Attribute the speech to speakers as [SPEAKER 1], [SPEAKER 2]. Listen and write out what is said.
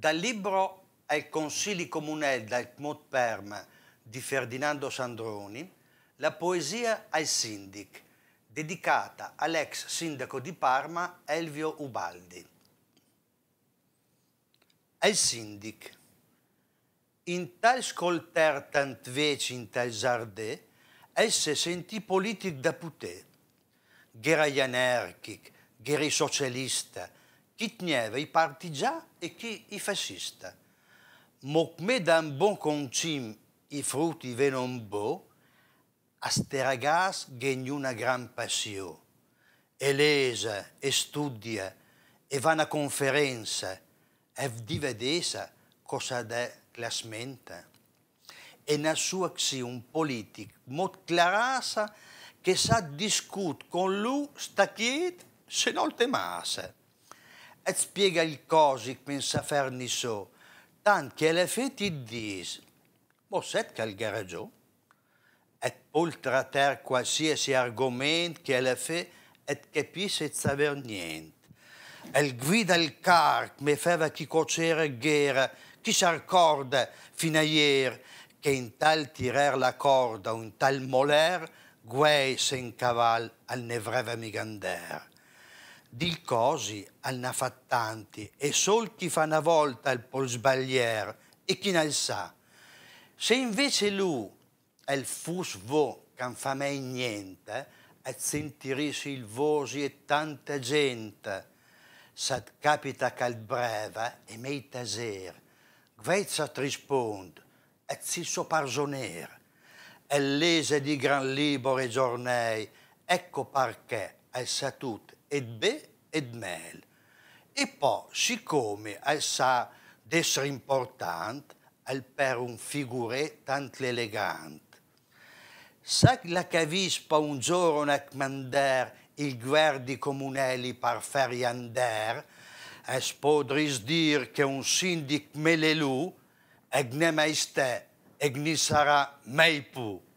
[SPEAKER 1] Dal libro Ai consigli comunel dal Cmot Perm di Ferdinando Sandroni, la poesia al sindic, dedicata all'ex sindaco di Parma Elvio Ubaldi. Al sindic. In tal scolter tant veci in tal sardè, esse sentì politic da puté, gera anarchic, gera socialista, chi kitnieva i partigiani e chi i fascisti. Mokme d'un bon concim i frutti venon bo, a ste ragazzi una gran passione. E lesa, e studia, e va a conferenza, e divedesa cosa da classmente. E una sua un politico molto chiarasa che sa discutere con lui sta chiede se non temasa e spiega il cosi che pensa farni so, tant che le feti dis, mosset cal gareggio, et poltra ter qualsiasi argomento che le fe et capisse et saver niente. El guida il car che mi feva chi cocere ghera, chi si ricorda fino a ieri che in tal tirar la corda, o in tal moler, guai in caval al nevreva migander dil cosi al n'ha fattanti e sol chi fa una volta il pol sbaglier e chi ne sa. Se invece lui è il vo che non fa mai niente e sentirisi il vosi e tanta gente, sad capita cal breva e mei taser, gvezza ti risponde e si soparzoner. E lese di gran libore giornei, ecco perché è satut ed be ed mel. E poi, siccome eh, sa d'essere importante, al per un figure tanto elegante, sa che la cavispa un giorno a comandare il guardi comunali per far andare, e podris dir che un sindic melelù, e ne maestà, e ne sarà mai pu'.